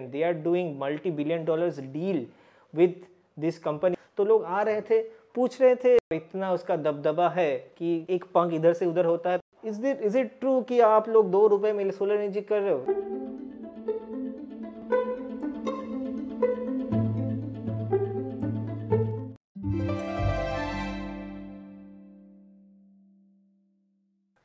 And they are doing multi billion dollars deal with this company तो लोग आ रहे थे पूछ रहे थे इतना उसका दबदबा है कि एक पंख इधर से उधर होता है is that is it true कि आप लोग दो रुपए में सोलर एनर्जी कर रहे हो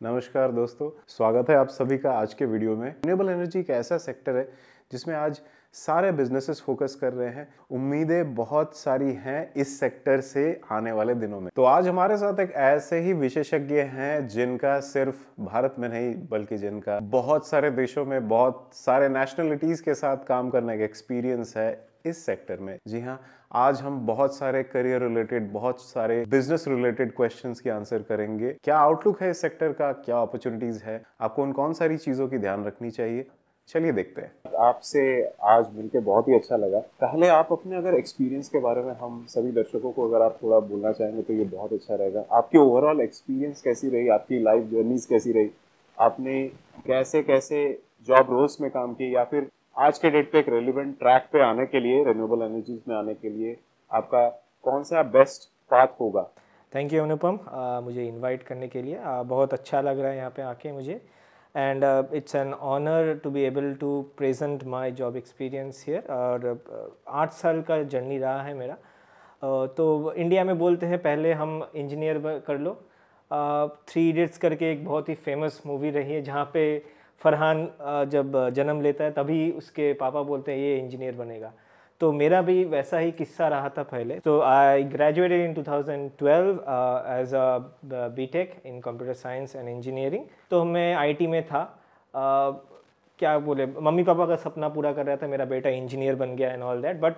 नमस्कार दोस्तों स्वागत है आप सभी का आज के वीडियो में रिन्यूएबल एनर्जी एक ऐसा सेक्टर है जिसमें आज सारे बिजनेसेस फोकस कर रहे हैं उम्मीदें बहुत सारी हैं इस सेक्टर से आने वाले दिनों में तो आज हमारे साथ एक ऐसे ही विशेषज्ञ हैं जिनका सिर्फ भारत में नहीं बल्कि जिनका बहुत सारे देशों में बहुत सारे नेशनलिटीज़ के साथ काम करने का एक्सपीरियंस है इस सेक्टर में जी हाँ आज हम बहुत सारे करियर रिलेटेड बहुत सारे बिजनेस रिलेटेड क्वेश्चंस की आंसर करेंगे क्या आउटलुक है इस सेक्टर का क्या अपॉर्चुनिटीज है आपको उन कौन सारी चीज़ों की ध्यान रखनी चाहिए चलिए देखते हैं आपसे आज मिलकर बहुत ही अच्छा लगा पहले आप अपने अगर एक्सपीरियंस के बारे में हम सभी दर्शकों को अगर आप थोड़ा बोलना चाहेंगे तो ये बहुत अच्छा रहेगा आपकी ओवरऑल एक्सपीरियंस कैसी रही आपकी लाइफ जर्नीज कैसी रही आपने कैसे कैसे जॉब रोल्स में काम किए या फिर आज के डेट पे एक रेलिवेंट ट्रैक पे आने के लिए रिन्यूएबल एनर्जीज में आने के लिए आपका कौन सा बेस्ट पाथ होगा थैंक यू अनुपम मुझे इनवाइट करने के लिए आ, बहुत अच्छा लग रहा है यहाँ पे आके मुझे and uh, it's an honor to be able to present my job experience here और uh, आठ साल का जर्नी रहा है मेरा तो इंडिया में बोलते हैं पहले हम इंजीनियर कर लो थ्री इडियट्स करके एक बहुत ही फेमस मूवी रही है जहाँ पे फरहान जब जन्म लेता है तभी उसके पापा बोलते हैं ये इंजीनियर बनेगा तो मेरा भी वैसा ही किस्सा रहा था पहले तो I graduated in 2012 as a tech in computer science and engineering तो मैं आईटी में था uh, क्या बोले मम्मी पापा का सपना पूरा कर रहा था मेरा बेटा इंजीनियर बन गया and all that but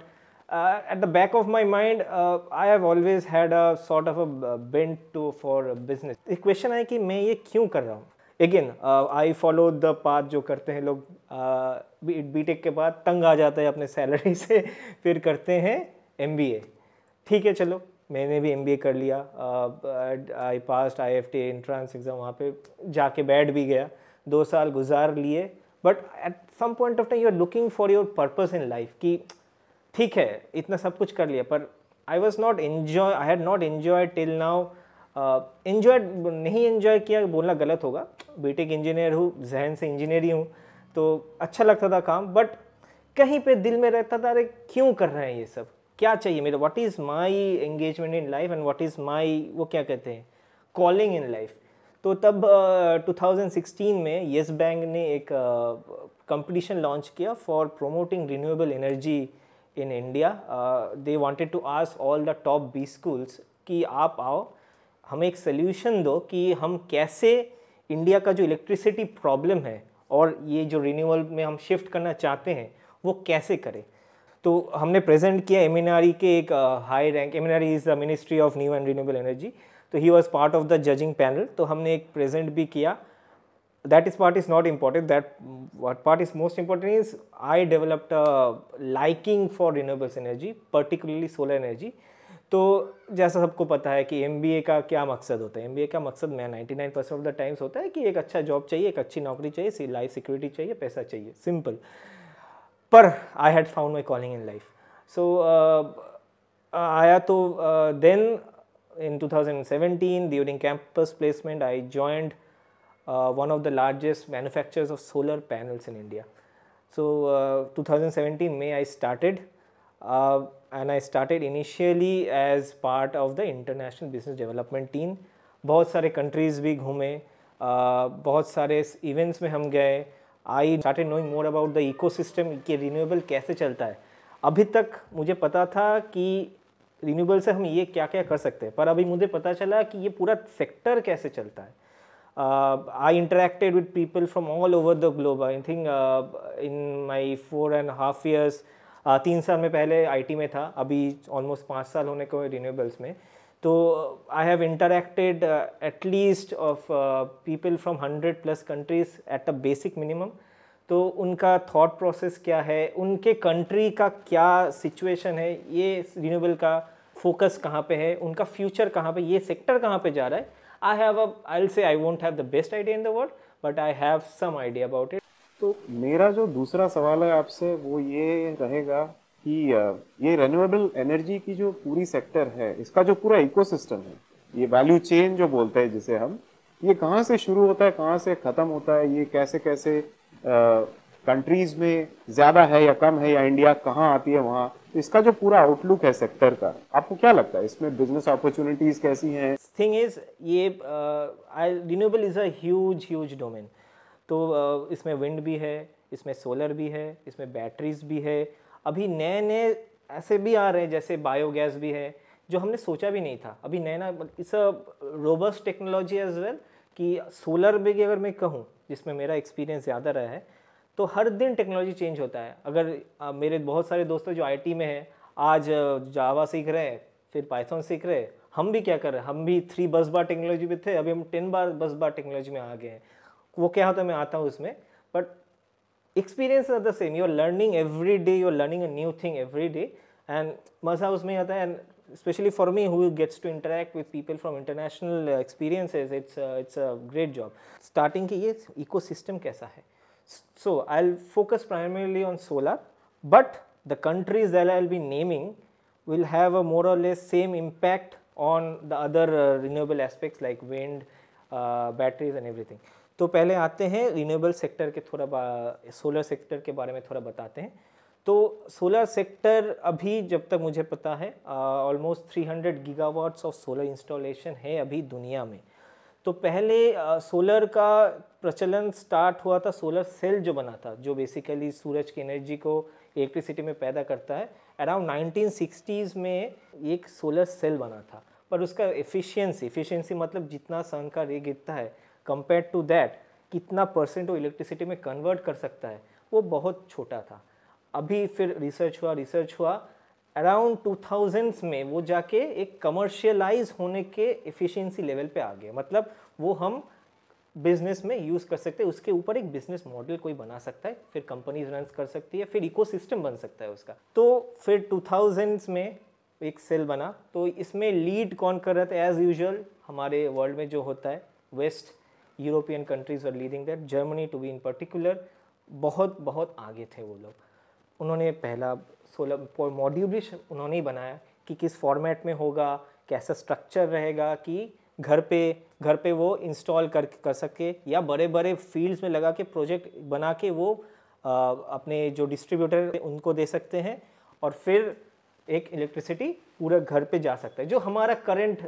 at the back of my mind I have always had a sort of a bent to for business एक क्वेश्चन आया कि मैं ये क्यों कर रहा हूँ again I follow the path जो करते हैं लोग बी uh, टेक के बाद तंग आ जाता है अपने सैलरी से फिर करते हैं एम बी ए ठीक है चलो मैंने भी एम बी ए कर लिया I pass I F T entrance exam वहाँ पे जाके बैठ भी गया दो साल गुजार लिए but at some point of time you are looking for your purpose in life कि ठीक है इतना सब कुछ कर लिया पर I was not enjoy I had not enjoy till now enjoy नहीं इन्जॉय किया बोलना गलत होगा बीटेक इंजीनियर e हूँ जहन से इंजीनियर ही हूँ तो अच्छा लगता था काम बट कहीं पे दिल में रहता था अरे क्यों कर रहे हैं ये सब क्या चाहिए मेरा what is my engagement in life and what is my वो क्या कहते हैं कॉलिंग इन लाइफ तो तब uh, 2016 में येस बैंक ने एक कंपटीशन uh, लॉन्च किया for promoting renewable energy in India they wanted to ask all the top B schools कि आप आओ हमें एक सोल्यूशन दो कि हम कैसे इंडिया का जो इलेक्ट्रिसिटी प्रॉब्लम है और ये जो रिन्यूअल में हम शिफ्ट करना चाहते हैं वो कैसे करें तो हमने प्रेजेंट किया एम के एक high rank M is the ministry of new and renewable energy तो he was part of the judging panel तो हमने एक प्रेजेंट भी किया that is part is not important that what part is most important is I developed liking for for energy particularly solar energy तो जैसा सबको पता है कि एम का क्या मकसद होता है एम का मकसद मैं ninety nine percent of the times होता है कि एक अच्छा जॉब चाहिए एक अच्छी नौकरी चाहिए लाइफ सिक्योरिटी चाहिए पैसा चाहिए सिंपल पर I had found my calling in life so आया तो then in two thousand seventeen during campus placement I joined one of the largest manufacture of solar panels in India so two thousand seventeen में I started and I started initially as part of the international business development team बहुत सारे countries भी घूमे बहुत सारे events में हम गए I started knowing more about the ecosystem कि रीनूएबल कैसे चलता है अभी तक मुझे पता था कि रीनूएबल से हम ये क्या क्या कर सकते हैं पर अभी मुझे पता चला कि ये पूरा सेक्टर कैसे चलता है I interacted with people from all over the globe I think in my four and half years तीन साल में पहले आईटी में था अभी ऑलमोस्ट पाँच साल होने को रिन्यूएबल्स में तो I have interacted at least of people from hundred plus countries at a basic minimum तो उनका थॉट प्रोसेस क्या है उनके कंट्री का क्या सिचुएशन है ये रिन्यूएबल का फोकस कहाँ पे है उनका फ्यूचर कहाँ पे ये सेक्टर कहाँ पे जा रहा है आई have I say I won't have the best idea in the world but I have some idea about it तो मेरा जो दूसरा सवाल है आपसे वो ये रहेगा कि ये रेन्यूएबल एनर्जी की जो पूरी सेक्टर है इसका जो पूरा इकोसिस्टम है ये वैल्यू चेन जो बोलते हैं जिसे हम ये कहाँ से शुरू होता है कहाँ से ख़त्म होता है ये कैसे कैसे कंट्रीज़ में ज़्यादा है या कम है या इंडिया कहाँ आती है वहाँ तो इसका जो पूरा आउटलुक है सेक्टर का आपको क्या लगता है इसमें बिजनेस अपॉर्चुनिटीज कैसी हैं थिंग इज ये renewable is a huge huge domain तो इसमें विंड भी है इसमें सोलर भी है इसमें बैटरीज भी है अभी नए नए ऐसे भी आ रहे हैं जैसे बायोगैस भी है जो हमने सोचा भी नहीं था अभी नया नया इस रोबस्ट टेक्नोलॉजी एज वेल कि सोलर भी अगर मैं कहूँ जिसमें मेरा एक्सपीरियंस ज़्यादा रहा है तो हर दिन टेक्नोलॉजी चेंज होता है अगर आ, मेरे बहुत सारे दोस्त जो आई में हैं आज जावा सीख रहे हैं फिर पाइथन सीख रहे हैं हम भी क्या कर रहे हैं हम भी थ्री बस बार टेक्नोलॉजी में थे अभी हम टेन बार बस बार टेक्नोलॉजी में आ गए हैं वो क्या होता है मैं आता हूँ उसमें but experience are the same you are learning every day you are learning a new thing every day and मजा उसमें आता है and specially for me who gets to interact with people from international experiences it's it's a great job starting की ये इको सिस्टम कैसा है so I focus primarily on solar but the countries L I L B naming will have a more all less same impact on the other renewable aspects like wind batteries and everything तो पहले आते हैं renewable sector के थोड़ा solar sector के बारे में थोड़ा बताते हैं तो सोलर सेक्टर अभी जब तक मुझे पता है almost 300 gigawatts of solar installation है अभी दुनिया में तो पहले सोलर का प्रचलन स्टार्ट हुआ था सोलर सेल जो बना था जो बेसिकली सूरज की एनर्जी को इलेक्ट्रिसिटी में पैदा करता है अराउंड सिक्सटीज़ में एक सोलर सेल बना था पर उसका एफिशिएंसी एफिशिएंसी मतलब जितना सन का रे गिरता है कंपेयर टू दैट कितना परसेंट वो इलेक्ट्रिसिटी में कन्वर्ट कर सकता है वो बहुत छोटा था अभी फिर रिसर्च हुआ रिसर्च हुआ अराउंड टू थाउजेंड्स में वो जाके एक कमर्शियलाइज होने के एफिशिएंसी लेवल पे आ गया मतलब वो हम बिजनेस में यूज़ कर सकते हैं उसके ऊपर एक बिजनेस मॉडल कोई बना सकता है फिर कंपनीज रन कर सकती है फिर इकोसिस्टम बन सकता है उसका तो फिर टू थाउजेंड्स में एक सेल बना तो इसमें लीड कौन कर रहा था एज यूजल हमारे वर्ल्ड में जो होता है west European countries are leading that Germany to be in particular बहुत बहुत आगे थे वो लोग उन्होंने पहला सोलह मॉड्यूल भी उन्होंने ही बनाया कि किस फॉर्मेट में होगा कैसा स्ट्रक्चर रहेगा कि घर पे घर पे वो इंस्टॉल कर कर सके या बड़े बड़े फील्ड्स में लगा के प्रोजेक्ट बना के वो आ, अपने जो डिस्ट्रीब्यूटर उनको दे सकते हैं और फिर एक इलेक्ट्रिसिटी पूरा घर पे जा सकता है जो हमारा करंट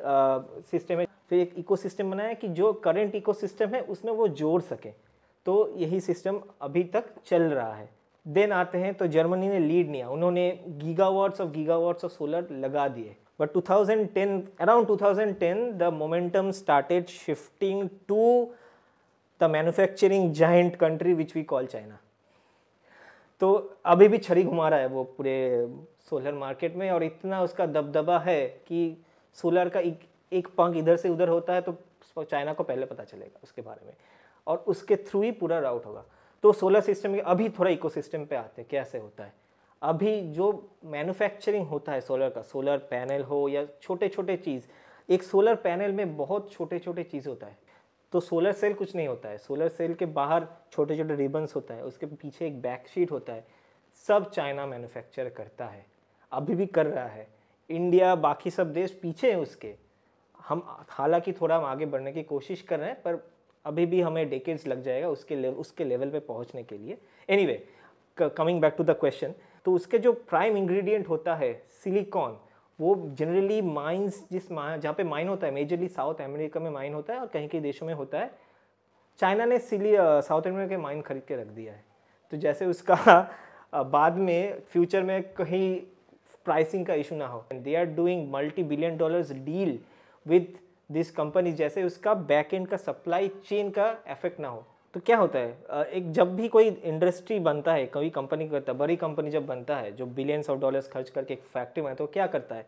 सिस्टम है फिर एक इकोसिस्टम बनाया कि जो करंट इकोसिस्टम है उसमें वो जोड़ सके तो यही सिस्टम अभी तक चल रहा है देन आते हैं तो जर्मनी ने लीड लिया उन्होंने gigawatts of gigawatts of solar लगा दिए but 2010 around 2010 the momentum started shifting to the manufacturing giant country which we call China तो अभी भी छड़ी घुमा रहा है वो पूरे सोलर मार्केट में और इतना उसका दबदबा है कि सोलर का एक पंख इधर से उधर होता है तो चाइना को पहले पता चलेगा उसके बारे में और उसके थ्रू ही पूरा राउट होगा तो सोलर सिस्टम के अभी थोड़ा इकोसिस्टम पे आते हैं कैसे होता है अभी जो मैन्युफैक्चरिंग होता है सोलर का सोलर पैनल हो या छोटे छोटे चीज़ एक सोलर पैनल में बहुत छोटे छोटे चीज़ होता है तो सोलर सेल कुछ नहीं होता है सोलर सेल के बाहर छोटे छोटे रिबन्स होता है उसके पीछे एक बैकशीट होता है सब चाइना मैन्युफैक्चर करता है अभी भी कर रहा है इंडिया बाकी सब देश पीछे हैं उसके हम हालांकि थोड़ा हम आगे बढ़ने की कोशिश कर रहे हैं पर अभी भी हमें डेकेड्स लग जाएगा उसके लेवल उसके लेवल पे पहुंचने के लिए anyway coming back to the question तो उसके जो प्राइम इंग्रेडिएंट होता है सिलिकॉन वो जनरली माइंस जिस जहाँ पे माइन होता है मेजरली साउथ अमेरिका में माइन होता है और कहीं कहीं देशों में होता है चाइना ने सिली साउथ अमेरिका के माइन खरीद के रख दिया है तो जैसे उसका बाद में फ्यूचर में कहीं प्राइसिंग का इशू ना हो they are doing multi billion dollars deal with this company जैसे उसका बैक एंड का सप्लाई चेन का इफेक्ट ना हो तो क्या होता है एक जब भी कोई इंडस्ट्री बनता है कोई कंपनी करता है बड़ी कंपनी जब बनता है जो बिलियंस ऑफ डॉलर्स खर्च करके एक फैक्ट्री में तो क्या करता है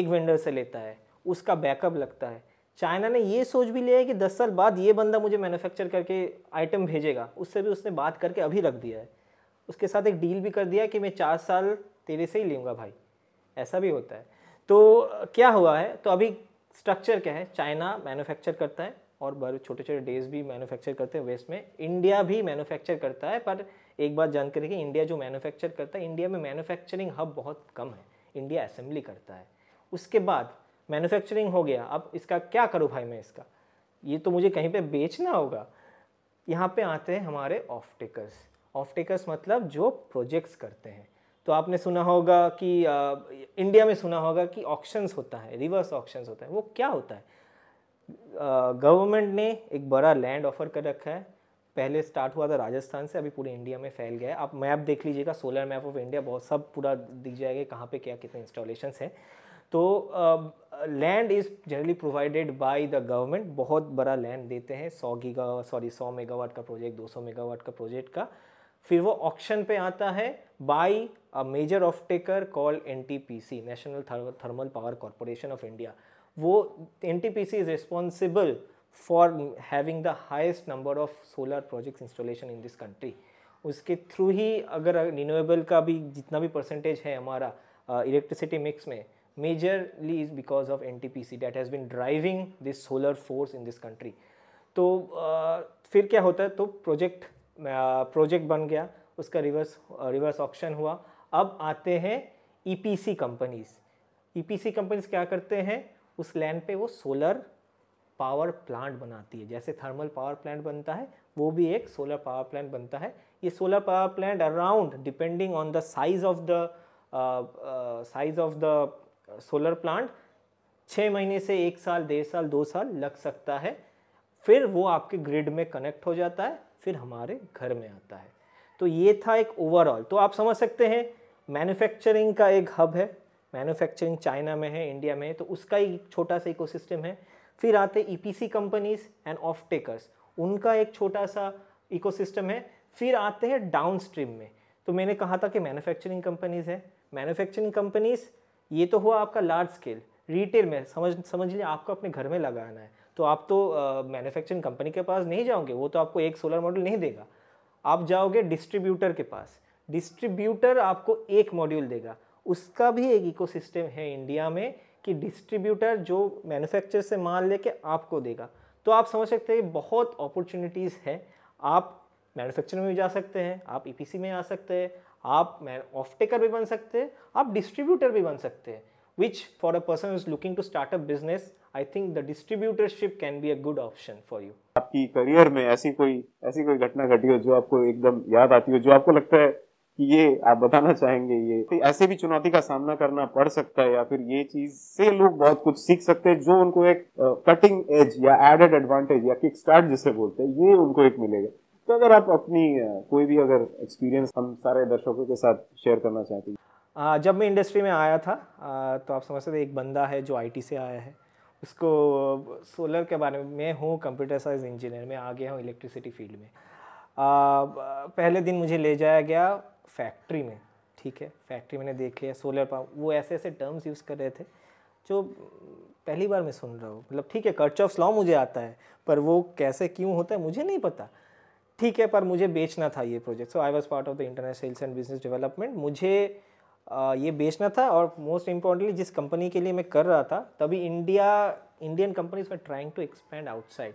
एक वेंडर से लेता है उसका बैकअप लगता है चाइना ने ये सोच भी लिया है कि दस साल बाद ये बंदा मुझे मैन्युफैक्चर करके आइटम भेजेगा उससे भी उसने बात करके अभी रख दिया है उसके साथ एक डील भी कर दिया कि मैं चार साल तेरे से ही लूँगा भाई ऐसा भी होता है तो क्या हुआ है तो अभी स्ट्रक्चर क्या है चाइना मैन्युफैक्चर करता है और बड़े छोटे छोटे डेज भी मैन्युफैक्चर करते हैं वेस्ट में इंडिया भी मैन्युफैक्चर करता है पर एक बात जान कि इंडिया जो मैन्युफैक्चर करता है इंडिया में मैन्युफैक्चरिंग हब बहुत कम है इंडिया असेंबली करता है उसके बाद मैन्युफैक्चरिंग हो गया अब इसका क्या करूँ भाई मैं इसका ये तो मुझे कहीं पर बेचना होगा यहाँ पर आते हैं हमारे ऑफ टेकर्स ऑफ टेकर्स मतलब जो प्रोजेक्ट्स करते हैं तो आपने सुना होगा कि आ, इंडिया में सुना होगा कि ऑक्शंस होता है रिवर्स ऑक्शंस होता है वो क्या होता है गवर्नमेंट ने एक बड़ा लैंड ऑफर कर रखा है पहले स्टार्ट हुआ था राजस्थान से अभी पूरे इंडिया में फैल गया है आप मैप देख लीजिएगा सोलर मैप ऑफ इंडिया बहुत सब पूरा दिख जाएगा कहाँ पे क्या कितने इंस्टॉलेशंस हैं तो land is generally provided by the government बहुत बड़ा लैंड देते हैं सौ गीगा सॉरी सौ मेगावाट का प्रोजेक्ट 200 मेगावाट का प्रोजेक्ट का फिर वो ऑक्शन पे आता है by a major off taker call an National Thermal Power Corporation of India वो N T P C is responsible for having the highest number of solar projects installation in this country उसके through ही अगर renewable का भी जितना भी percentage है हमारा इलेक्ट्रिसिटी मिक्स में majorly is because of N T P C that has been driving this solar force in this country तो फिर क्या होता है तो प्रोजेक्ट प्रोजेक्ट बन गया उसका रिवर्स रिवर्स ऑप्शन हुआ अब आते हैं ईपीसी कंपनीज ईपीसी कंपनीज क्या करते हैं उस लैंड पे वो सोलर पावर प्लांट बनाती है जैसे थर्मल पावर प्लांट बनता है वो भी एक सोलर पावर प्लांट बनता है ये solar power plant around depending on the size of the size of the solar plant छः महीने से एक साल डेढ़ साल दो साल लग सकता है फिर वो आपके ग्रिड में कनेक्ट हो जाता है फिर हमारे घर में आता है तो ये था एक ओवरऑल तो आप समझ सकते हैं मैन्युफैक्चरिंग का एक हब है मैन्युफैक्चरिंग चाइना में है इंडिया में है तो उसका एक छोटा सा इकोसिस्टम है फिर आते E P C companies and off takers उनका एक छोटा सा इकोसिस्टम है फिर आते हैं डाउन स्ट्रीम में तो मैंने कहा था कि मैन्युफैक्चरिंग कंपनीज़ है मैन्युफैक्चरिंग कंपनीज़ ये तो हुआ आपका लार्ज स्केल रिटेल में समझ समझ लीजिए आपको अपने घर में लगाना है तो आप तो मैन्युफैक्चरिंग कंपनी के पास नहीं जाओगे वो तो आपको एक सोलर मॉड्यूल नहीं देगा आप जाओगे डिस्ट्रीब्यूटर के पास डिस्ट्रीब्यूटर आपको एक मॉड्यूल देगा उसका भी एक इकोसिस्टम है इंडिया में कि डिस्ट्रीब्यूटर जो मैन्युफैक्चर से माल लेके आपको देगा तो आप समझ सकते हैं बहुत अपॉर्चुनिटीज़ है आप मैन्युफैक्चरिंग में भी जा सकते हैं आप ई e में आ सकते हैं आप ऑफ टेकर भी बन सकते हैं आप डिस्ट्रीब्यूटर भी बन सकते हैं which for a person who's looking to start a business I think the distributorship can be a good option for you आपकी करियर में ऐसी कोई ऐसी कोई घटना घटी हो जो आपको एकदम याद आती हो जो आपको लगता है कि ये आप बताना चाहेंगे ये तो ऐसे भी चुनौती का सामना करना पड़ सकता है या फिर ये चीज से लोग बहुत कुछ सीख सकते हैं जो उनको एक कटिंग uh, एज या एडेड एडवांटेज या किक स्टार्ट जिसे बोलते हैं ये उनको एक मिलेगा तो अगर आप अपनी uh, कोई भी अगर एक्सपीरियंस हम सारे दर्शकों के साथ शेयर करना चाहते हैं जब मैं इंडस्ट्री में आया था तो आप समझ सकते एक बंदा है जो आईटी से आया है उसको सोलर के बारे में मैं हूँ कंप्यूटर साइंस इंजीनियर में आ गया हूँ इलेक्ट्रिसिटी फील्ड में पहले दिन मुझे ले जाया गया फैक्ट्री में ठीक है फैक्ट्री मैंने देख लिया सोलर पावर वो ऐसे ऐसे टर्म्स यूज़ कर रहे थे जो पहली बार मैं सुन रहा हूँ मतलब ठीक है कर्च ऑफ लॉ मुझे आता है पर वो कैसे क्यों होता है मुझे नहीं पता ठीक है पर मुझे बेचना था ये project so I was part of the internet sales and business development मुझे ये बेचना था और मोस्ट इम्पोर्टेंटली जिस कंपनी के लिए मैं कर रहा था तभी इंडिया इंडियन कंपनीज में trying to expand outside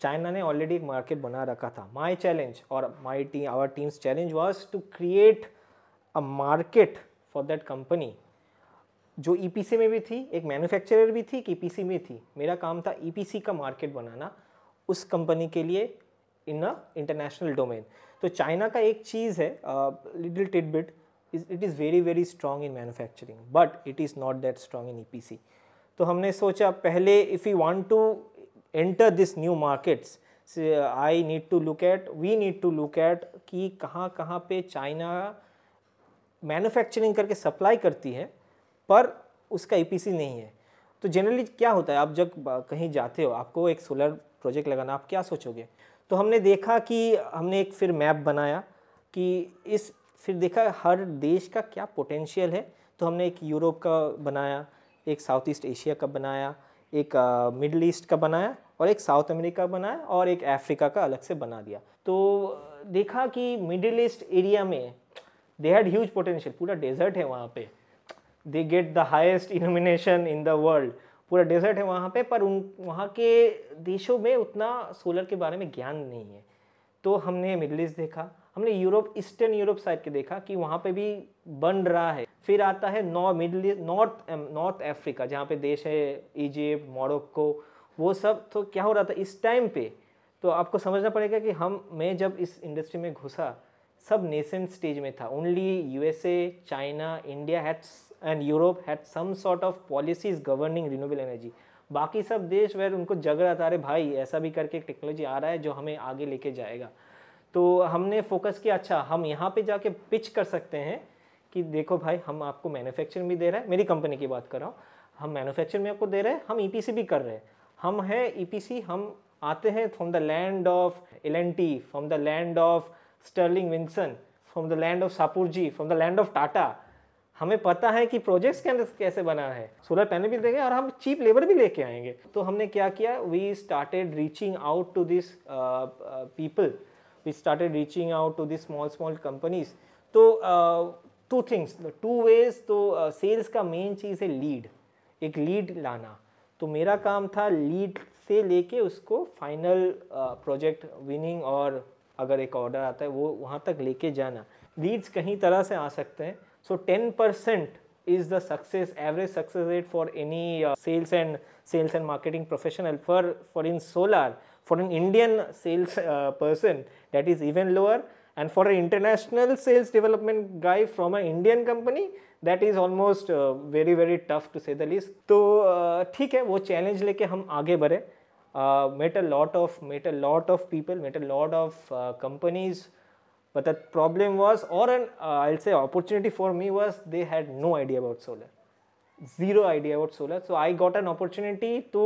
China ने ऑलरेडी एक मार्केट बना रखा था माई चैलेंज और my team our teams challenge was to create a market for that company जो सी e में भी थी एक मैन्युफैक्चरर भी थी कि सी e में थी मेरा काम था सी e का मार्केट बनाना उस कंपनी के लिए इन अ इंटरनेशनल डोमेन तो चाइना का एक चीज़ है little tit bit it is very very strong in manufacturing but it is not that strong in EPC तो हमने सोचा पहले if you want to enter this new markets I need to look at we need to look at कि कहाँ कहाँ पे China manufacturing करके supply करती है पर उसका ईपीसी e नहीं है तो जनरली क्या होता है आप जब कहीं जाते हो आपको एक सोलर प्रोजेक्ट लगाना आप क्या सोचोगे तो हमने देखा कि हमने एक फिर मैप बनाया कि इस फिर देखा हर देश का क्या पोटेंशियल है तो हमने एक यूरोप का बनाया एक साउथ ईस्ट एशिया का बनाया एक मिडल ईस्ट का बनाया और एक साउथ अमेरिका बनाया और एक अफ्रीका का अलग से बना दिया तो देखा कि मिडिल ईस्ट एरिया में दे हैड ह्यूज पोटेंशियल पूरा डेजर्ट है वहाँ पे they get the highest illumination in the world पूरा डेजर्ट है वहाँ पे पर उन वहाँ के देशों में उतना सोलर के बारे में ज्ञान नहीं है तो हमने मिडल ईस्ट देखा हमने यूरोप ईस्टर्न यूरोप साइड के देखा कि वहाँ पे भी बन रहा है फिर आता है नॉ मिडल नॉर्थ नॉर्थ अफ्रीका जहाँ पे देश है इजिप्ट मोरक्को वो सब तो क्या हो रहा था इस टाइम पे तो आपको समझना पड़ेगा कि हम मैं जब इस इंडस्ट्री में घुसा सब नेशन स्टेज में था only a China India had and Europe had some sort of policies governing renewable energy बाकी सब देश वैर उनको जगड़ा था अरे भाई ऐसा भी करके एक टेक्नोलॉजी आ रहा है जो हमें आगे लेके जाएगा तो हमने फोकस किया अच्छा हम यहाँ पे जाके पिच कर सकते हैं कि देखो भाई हम आपको मैन्युफैक्चरिंग भी दे रहे हैं मेरी कंपनी की बात कर रहा हूँ हम मैन्युफैक्चरिंग में आपको दे रहे हैं हम ई e भी कर रहे हैं हम हैं ई e हम आते हैं from the land of L and T from the land of Sterling Wilson from the land of Shapoorji from the land of Tata हमें पता है कि प्रोजेक्ट्स के अंदर कैसे बना है सोलर पैनल भी देंगे और हम चीप लेबर भी लेके आएंगे तो हमने क्या किया we started reaching out to this people we started reaching out to the small small companies uh, two things the two ways to uh, sales ka main cheez hai lead ek lead lana to mera kaam tha lead से लेके उसको final project winning और अगर एक order आता है वो वहाँ तक लेके जाना लीड्स कहीं तरह से आ सकते हैं so ten percent is the success average success rate for any uh, sales and sales and marketing professional for for in solar For an Indian sales uh, person, that is even lower. And for an international sales development guy from an Indian company, that is almost uh, very, very tough to say the least. So, uh, ठीक है, वो challenge लेके हम आगे बढ़े. Met a lot of, met a lot of people, met a lot of companies. But the problem was, or an I'll say opportunity for me was they had no idea about solar, zero idea about solar. So I got an opportunity to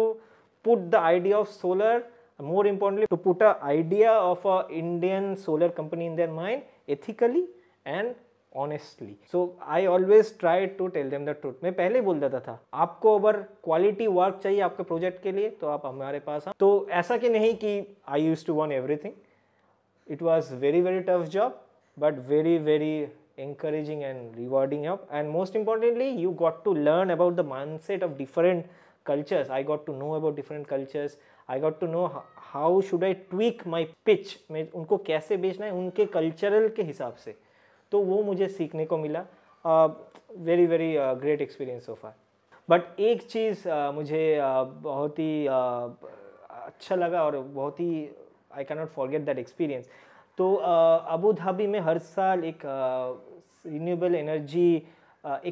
put the idea of solar more importantly to put a idea of a Indian solar company in their mind ethically and honestly so i always try to tell them the truth main pehle bol देता tha aapko agar quality work chahiye aapke project ke liye to aap hamare paas aao to aisa ki nahi ki i used to want everything it was very very tough job but very very encouraging and rewarding help and most importantly you got to learn about the mindset of different cultures i got to know about different cultures I got to know how should I tweak my pitch मैं उनको कैसे बेचना है उनके cultural के हिसाब से तो वो मुझे सीखने को मिला very very great experience so far but एक चीज़ मुझे बहुत ही अच्छा लगा और बहुत ही I can not forget that experience तो अबू धाबी में हर साल एक रिन्यूएबल एनर्जी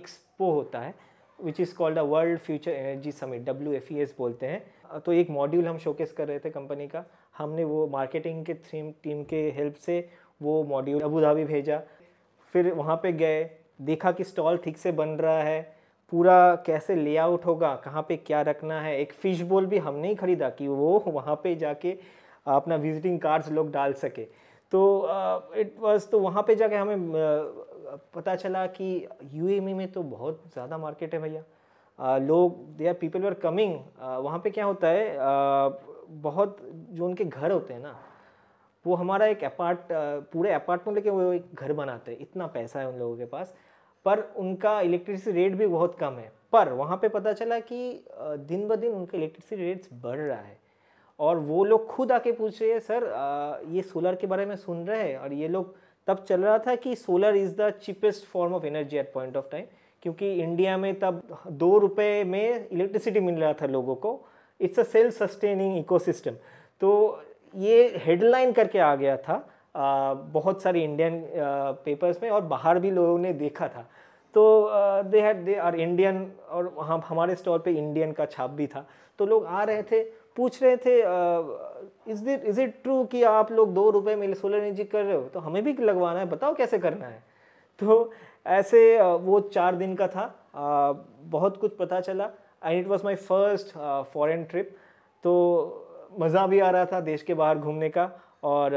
एक्सपो होता है which is called the world future energy summit W F E S बोलते हैं तो एक मॉड्यूल हम शोकेस कर रहे थे कंपनी का हमने वो मार्केटिंग के थीम टीम के हेल्प से वो मॉड्यूल अबू धाबी भेजा फिर वहाँ पे गए देखा कि स्टॉल ठीक से बन रहा है पूरा कैसे लेआउट होगा कहाँ पे क्या रखना है एक फ़िश बोल भी हमने ही ख़रीदा कि वो वहाँ पे जाके अपना विजिटिंग कार्ड्स लोग डाल सके तो इट uh, वाज तो वहाँ पे जाके हमें पता चला कि यू e में तो बहुत ज़्यादा मार्केट है भैया लोग they are people are coming वहाँ पे क्या होता है बहुत जो उनके घर होते हैं ना वो हमारा एक अपार्ट पूरे अपार्टमेंट लेके वो एक घर बनाते हैं इतना पैसा है उन लोगों के पास पर उनका इलेक्ट्रिसिटी रेट भी बहुत कम है पर वहाँ पे पता चला कि दिन ब दिन उनका इलेक्ट्रिसिटी रेट्स बढ़ रहा है और वो लोग खुद आके पूछ रहे हैं सर ये सोलर के बारे में सुन रहे हैं और ये लोग तब चल रहा था कि solar is the cheapest form of energy at point of time क्योंकि इंडिया में तब दो रुपये में इलेक्ट्रिसिटी मिल रहा था लोगों को it's a self sustaining ecosystem तो ये हेडलाइन करके आ गया था आ, बहुत सारे इंडियन पेपर्स में और बाहर भी लोगों ने देखा था तो they had they are Indian और हम हमारे स्टॉल पे इंडियन का छाप भी था तो लोग आ रहे थे पूछ रहे थे is that is it true कि आप लोग दो रुपये में सोलर एनर्जी कर रहे हो तो हमें भी लगवाना है बताओ कैसे करना है तो ऐसे वो चार दिन का था बहुत कुछ पता चला and it was my first foreign trip तो मज़ा भी आ रहा था देश के बाहर घूमने का और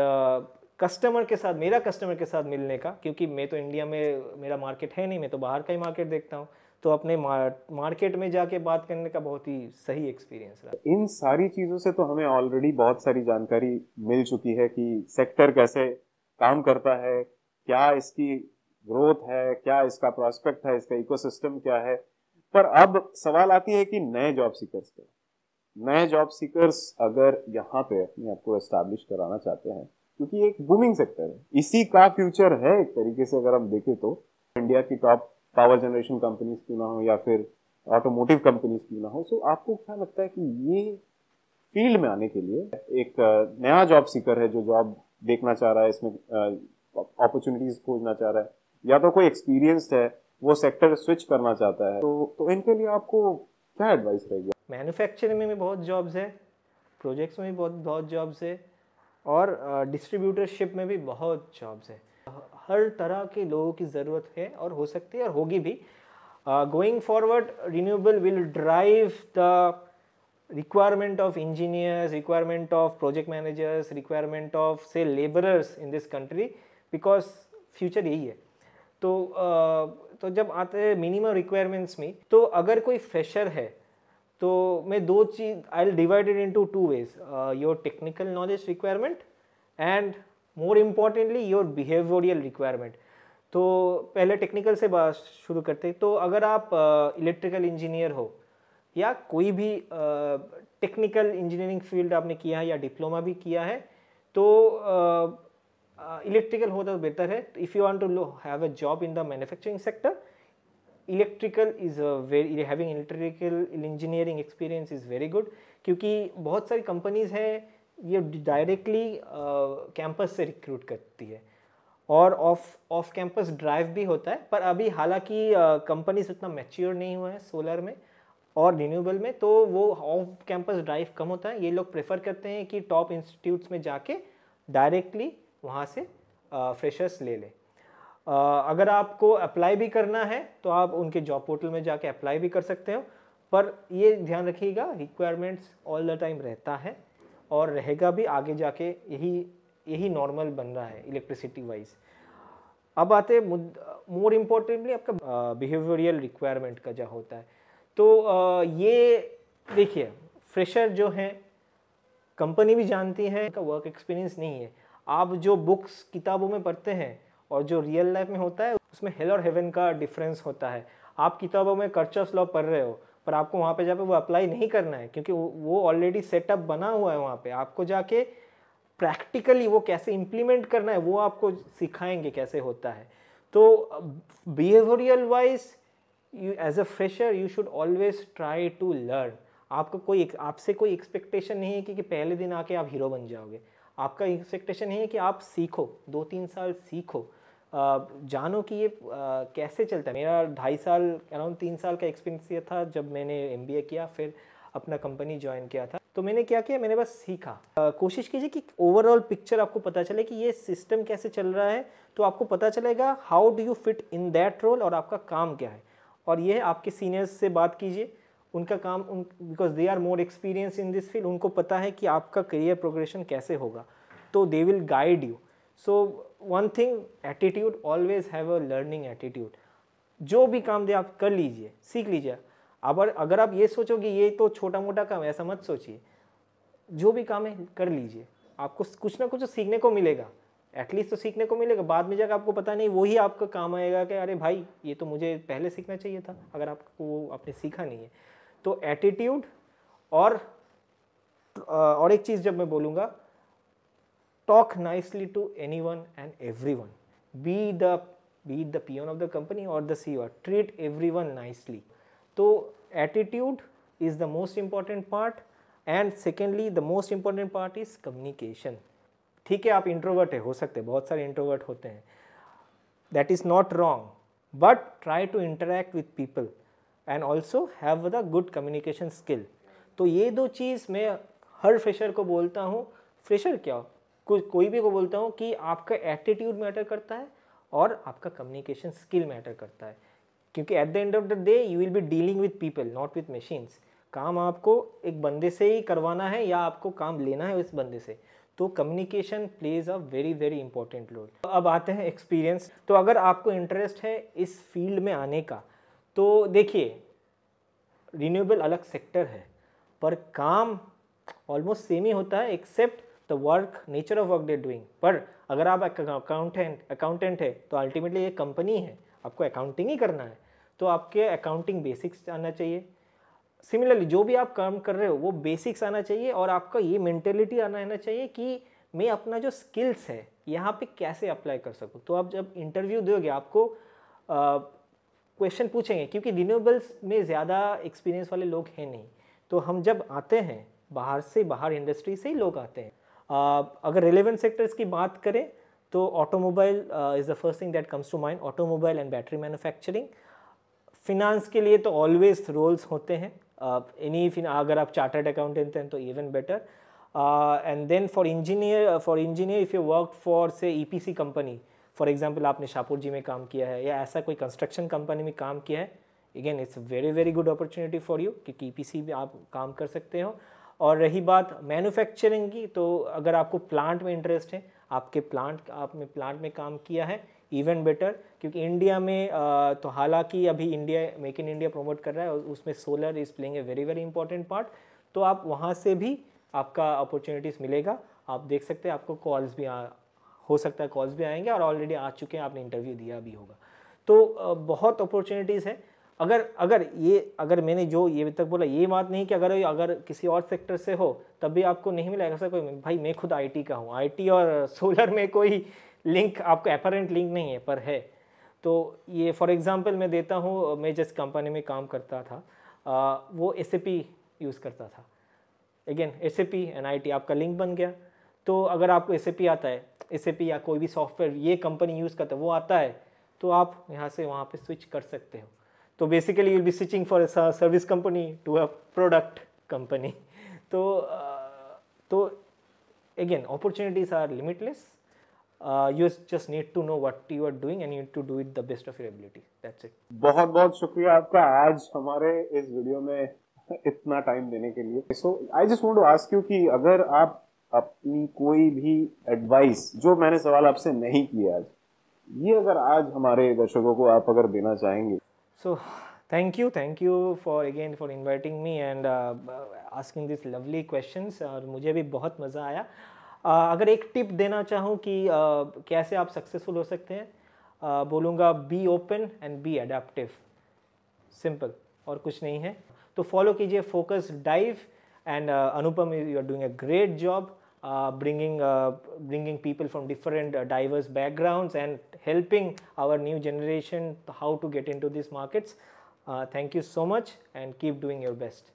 कस्टमर के साथ मेरा कस्टमर के साथ मिलने का क्योंकि मैं तो इंडिया में मेरा मार्केट है नहीं मैं तो बाहर का ही मार्केट देखता हूँ तो अपने मार्केट में जाके बात करने का बहुत ही सही एक्सपीरियंस रहा इन सारी चीज़ों से तो हमें ऑलरेडी बहुत सारी जानकारी मिल चुकी है कि सेक्टर कैसे काम करता है क्या इसकी ग्रोथ है क्या इसका प्रोस्पेक्ट है इसका इकोसिस्टम क्या है पर अब सवाल आती है कि नए जॉब सीकर्स पे नए जॉब सीकर्स अगर यहाँ पे अपने आप को एस्टैब्लिश कराना चाहते हैं क्योंकि एक बूमिंग सेक्टर है इसी का फ्यूचर है एक तरीके से अगर हम देखें तो इंडिया की टॉप पावर जनरेशन कंपनीज क्यों ना हो या फिर ऑटोमोटिव कंपनीज क्यों ना हो सो so, आपको क्या लगता है कि ये फील्ड में आने के लिए एक uh, नया जॉब सीकर है जो जॉब देखना चाह रहा है इसमें अपॉर्चुनिटीज uh, खोजना चाह रहा है या तो कोई एक्सपीरियंस है वो सेक्टर स्विच करना चाहता है तो तो इनके लिए आपको क्या एडवाइस रहेगी मैन्युफैक्चरिंग में भी बहुत जॉब्स है प्रोजेक्ट्स में भी बहुत बहुत जॉब्स है और डिस्ट्रीब्यूटरशिप uh, में भी बहुत जॉब्स है हर तरह के लोगों की ज़रूरत है और हो सकती है और होगी भी going forward renewable will drive the requirement of engineers requirement of project managers requirement of say labourers in this country because future यही है तो uh, तो जब आते हैं मिनिमम रिक्वायरमेंट्स में तो अगर कोई फ्रेशर है तो मैं दो चीज I divided into two ways your technical knowledge requirement and more importantly your behavioural requirement तो पहले टेक्निकल से बात शुरू करते तो अगर आप इलेक्ट्रिकल uh, इंजीनियर हो या कोई भी टेक्निकल इंजीनियरिंग फील्ड आपने किया है या डिप्लोमा भी किया है तो इलेक्ट्रिकल uh, हो तो बेहतर है if you want to have a job in the manufacturing sector electrical is very having electrical engineering experience is very good क्योंकि बहुत सारी कंपनीज़ हैं ये डायरेक्टली कैंपस uh, से रिक्रूट करती है और ऑफ ऑफ कैंपस ड्राइव भी होता है पर अभी हालांकि कंपनीज uh, उतना मैच्योर नहीं हुए हैं सोलर में और रिन्यूएबल में तो वो ऑफ कैंपस ड्राइव कम होता है ये लोग प्रेफर करते हैं कि टॉप इंस्टीट्यूट्स में जाके डायरेक्टली वहाँ से फ्रेशर्स uh, ले लें अगर आपको अप्लाई भी करना है तो आप उनके जॉब पोर्टल में जाके अप्लाई भी कर सकते हो पर ये ध्यान रखिएगा रिक्वायरमेंट्स ऑल द टाइम रहता है और रहेगा भी आगे जाके यही यही नॉर्मल बन रहा है इलेक्ट्रिसिटी वाइज अब आते मोर इम्पोर्टेंटली आपका बिहेवियरियल रिक्वायरमेंट का जो होता है तो आ, ये देखिए फ्रेशर जो है कंपनी भी जानती है का वर्क एक्सपीरियंस नहीं है आप जो बुक्स किताबों में पढ़ते हैं और जो रियल लाइफ में होता है उसमें हेल और हेवन का डिफरेंस होता है आप किताबों में कर्चर्स लॉ पढ़ रहे हो पर आपको वहाँ पे जाके वो अप्लाई नहीं करना है क्योंकि वो ऑलरेडी सेटअप बना हुआ है वहाँ पे आपको जाके प्रैक्टिकली वो कैसे इम्प्लीमेंट करना है वो आपको सिखाएंगे कैसे होता है तो behavioural wise you as a fresher you should always try to learn आपका कोई आपसे कोई एक्सपेक्टेशन नहीं है कि, कि पहले दिन आके आप हीरो बन जाओगे आपका एक्सपेक्टेशन है कि आप सीखो दो तीन साल सीखो जानो कि ये कैसे चलता है मेरा ढाई साल अराउंड तीन साल का एक्सपीरियंस ये था जब मैंने एम किया फिर अपना कंपनी ज्वाइन किया था तो मैंने क्या किया मैंने बस सीखा कोशिश कीजिए कि ओवरऑल पिक्चर आपको पता चले कि ये सिस्टम कैसे चल रहा है तो आपको पता चलेगा how do you fit in that role और आपका काम क्या है और ये आपके सीनियर्स से बात कीजिए उनका काम उन because they are more experience in this field उनको पता है कि आपका करियर प्रोग्रेशन कैसे होगा तो they will guide you so one thing attitude always have a learning attitude जो भी काम दे आप कर लीजिए सीख लीजिए अब अगर आप ये सोचोगे ये तो छोटा मोटा काम है ऐसा मत सोचिए जो भी काम है कर लीजिए आपको कुछ ना कुछ तो सीखने को मिलेगा एटलीस्ट तो सीखने को मिलेगा बाद में जाकर आपको पता नहीं वही आपका काम आएगा कि अरे भाई ये तो मुझे पहले सीखना चाहिए था अगर आपको वो आपने सीखा नहीं है तो एटीट्यूड और और एक चीज़ जब मैं बोलूँगा talk nicely to anyone and everyone. Be the be it the peon of the company or the CEO, treat everyone nicely. So attitude is the most important part and secondly the most important part is communication. ठीक है आप introvert है हो सकते हैं बहुत सारे introvert होते हैं that is not wrong but try to interact with people and also have the good communication skill तो ये दो चीज़ मैं हर फ्रेशर को बोलता हूँ फ्रेशर क्या कुछ कोई भी को बोलता हूँ कि आपका एटीट्यूड मैटर करता है और आपका कम्युनिकेशन स्किल मैटर करता है क्योंकि at the end of the day you will be dealing with people not with machines काम आपको एक बंदे से ही करवाना है या आपको काम लेना है उस बंदे से तो communication plays a very very important role अब आते हैं एक्सपीरियंस तो अगर आपको इंटरेस्ट है इस फील्ड में आने का तो देखिए रिन्यूएबल अलग सेक्टर है पर काम ऑलमोस्ट सेम ही होता है except the work nature of work they doing पर अगर आप अकाउंटेंट अकाउंटेंट है तो अल्टीमेटली ये कंपनी है आपको अकाउंटिंग ही करना है तो आपके अकाउंटिंग बेसिक्स आना चाहिए सिमिलरली जो भी आप काम कर रहे हो वो बेसिक्स आना चाहिए और आपका ये मैंटेलिटी आना आना चाहिए कि मैं अपना जो स्किल्स है यहाँ पे कैसे अप्लाई कर सकूँ तो आप जब इंटरव्यू दोगे आपको क्वेश्चन पूछेंगे क्योंकि रिन्यूएबल्स में ज़्यादा एक्सपीरियंस वाले लोग हैं नहीं तो हम जब आते हैं बाहर से बाहर इंडस्ट्री से ही लोग आते हैं Uh, अगर रिलेवेंट सेक्टर्स की बात करें तो automobile is the first thing that comes to mind automobile and battery manufacturing finance के लिए तो ऑलवेज रोल्स होते हैं एनी uh, अगर आप चार्टर्ड अकाउंटेंट हैं तो even better and then for engineer for engineer if you work for say EPC company for example आपने शाहपुर जी में काम किया है या ऐसा कोई कंस्ट्रक्शन कंपनी में काम किया है again it's very very good opportunity for you क्योंकि ई पी सी में आप काम कर सकते हो और रही बात मैन्युफैक्चरिंग की तो अगर आपको प्लांट में इंटरेस्ट है आपके प्लांट आपने प्लांट में काम किया है इवन बेटर क्योंकि इंडिया में तो हालांकि अभी India make in India promote कर रहा है और उसमें solar is playing a very very important part तो आप वहाँ से भी आपका अपॉर्चुनिटीज़ मिलेगा आप देख सकते हैं आपको कॉल्स भी आ, हो सकता है कॉल्स भी आएंगे और ऑलरेडी आ चुके हैं आपने इंटरव्यू दिया भी होगा तो बहुत अपॉर्चुनिटीज़ है अगर अगर ये अगर मैंने जो ये अभी तक बोला ये बात नहीं कि अगर अगर किसी और सेक्टर से हो तब भी आपको नहीं मिलेगा ऐसा कोई भाई मैं खुद आईटी का हूँ आईटी और सोलर में कोई लिंक आपको अपरेंट लिंक नहीं है पर है तो ये फॉर एग्ज़ाम्पल मैं देता हूँ मैं जिस कंपनी में काम करता था आ, वो एस यूज़ करता था अगेन एस एंड आई आपका लिंक बन गया तो अगर आपको एस आता है एस या कोई भी सॉफ्टवेयर ये कंपनी यूज़ करता है वो आता है तो आप यहाँ से वहाँ पे स्विच कर सकते हो तो basically you be switching for service company to a product company तो uh, तो again opportunities are limitless you just need to know what you are doing and need to do it the best of your ability that's it बहुत बहुत शुक्रिया आपका आज हमारे इस video में इतना टाइम देने के लिए so I just want to ask you कि अगर आप अपनी कोई भी एडवाइस जो मैंने सवाल आपसे नहीं किया आज ये अगर आज हमारे दर्शकों को आप अगर देना चाहेंगे So thank you, thank you for again for inviting me and uh, uh asking these lovely questions और मुझे भी बहुत मज़ा आया uh, अगर एक टिप देना चाहूँ कि uh, कैसे आप सक्सेसफुल हो सकते हैं uh, बोलूँगा be open and be adaptive simple और कुछ नहीं है तो फॉलो कीजिए focus dive and Anupam you are doing a great job uh, bringing, uh, bringing people from different uh, diverse backgrounds and helping our new generation how to get into these markets. Uh, thank you so much and keep doing your best.